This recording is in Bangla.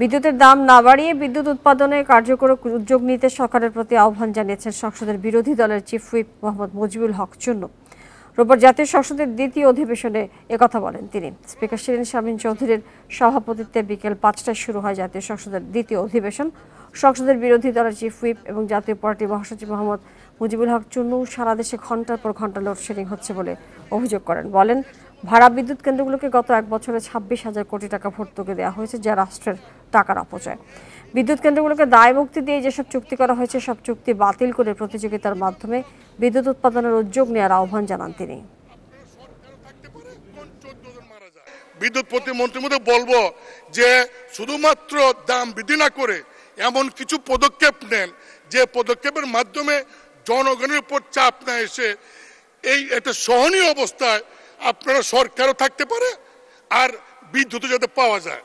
বিদ্যুতের দাম না বাড়িয়ে বিদ্যুৎ উৎপাদনে কার্যকর উদ্যোগ নিতে সরকারের প্রতি আহ্বান জানিয়েছেন সংসদের বিরোধী দলের চিফ হুইপ মোহাম্মদ মজিবুল হক চুন্নু রোববার জাতীয় সংসদের দ্বিতীয় অধিবেশনে একথা বলেন তিনি স্পিকার শিরিন শামীন চৌধুরীর সভাপতিত্বে বিকেল পাঁচটায় শুরু হয় জাতীয় সংসদের দ্বিতীয় অধিবেশন সংসদের বিরোধী দলের চিফ হুইপ এবং জাতীয় পার্টি মহাসচিব মোহাম্মদ মুজিবুল হক চুন্নু সারা দেশে ঘন্টার পর ঘন্টা লোডশেডিং হচ্ছে বলে অভিযোগ করেন বলেন ভাড়া বিদ্যুৎ কেন্দ্রগুলোকে গত এক বছরে ছাব্বিশ হাজার কোটি টাকা ভর্তুকি দেওয়া হয়েছে যা রাষ্ট্রের টাকার অপচয় বিদ্যুৎ কেন্দ্রগুলোকে দায়মুক্তি দিয়ে যেসব চুক্তি করা হয়েছে সব চুক্তি বাতিল করে প্রতিযোগিতার মাধ্যমে বিদ্যুৎ উৎপাদনের উদ্যোগ নেওয়ার আহ্বান জানান তিনি বিদ্যুৎ প্রতিমন্ত্রীর মধ্যে বলবো যে শুধুমাত্র দাম বৃদ্ধি না করে এমন কিছু পদক্ষেপ নেন যে পদক্ষেপের মাধ্যমে জনগণের উপর চাপ না এসে এই একটা সহনীয় অবস্থায় আপনারা সরকারও থাকতে পারে আর বিদ্যুৎ যাতে পাওয়া যায়